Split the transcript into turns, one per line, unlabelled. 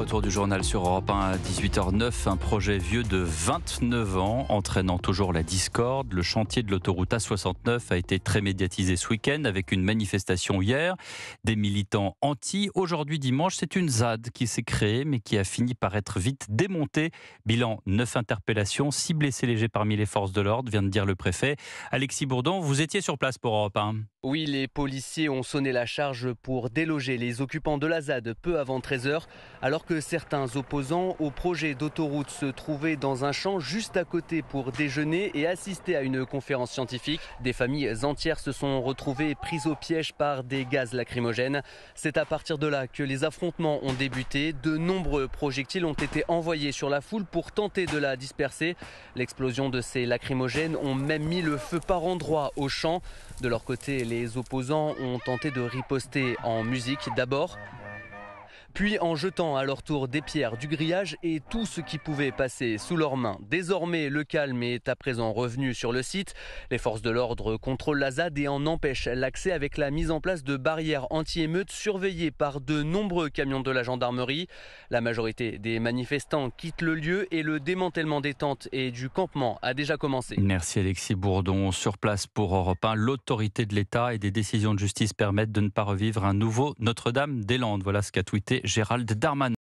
retour du journal sur Europe 1 à 18h09. Un projet vieux de 29 ans, entraînant toujours la discorde. Le chantier de l'autoroute A69 a été très médiatisé ce week-end avec une manifestation hier des militants anti. Aujourd'hui dimanche, c'est une ZAD qui s'est créée mais qui a fini par être vite démontée. Bilan 9 interpellations, 6 blessés légers parmi les forces de l'ordre, vient de dire le préfet. Alexis Bourdon, vous étiez sur place pour Europe 1.
Oui, les policiers ont sonné la charge pour déloger les occupants de la ZAD peu avant 13h alors que que certains opposants au projet d'autoroute se trouvaient dans un champ juste à côté pour déjeuner et assister à une conférence scientifique. Des familles entières se sont retrouvées prises au piège par des gaz lacrymogènes. C'est à partir de là que les affrontements ont débuté. De nombreux projectiles ont été envoyés sur la foule pour tenter de la disperser. L'explosion de ces lacrymogènes ont même mis le feu par endroits au champ. De leur côté, les opposants ont tenté de riposter en musique d'abord puis en jetant à leur tour des pierres, du grillage et tout ce qui pouvait passer sous leurs mains. Désormais, le calme est à présent revenu sur le site. Les forces de l'ordre contrôlent la ZAD et en empêchent l'accès avec la mise en place de barrières anti-émeutes surveillées par de nombreux camions de la gendarmerie. La majorité des manifestants quittent le lieu et le démantèlement des tentes et du campement a déjà commencé.
Merci Alexis Bourdon. Sur place pour Europe 1, l'autorité de l'État et des décisions de justice permettent de ne pas revivre un nouveau Notre-Dame-des-Landes. Voilà ce qu'a tweeté Gérald Darman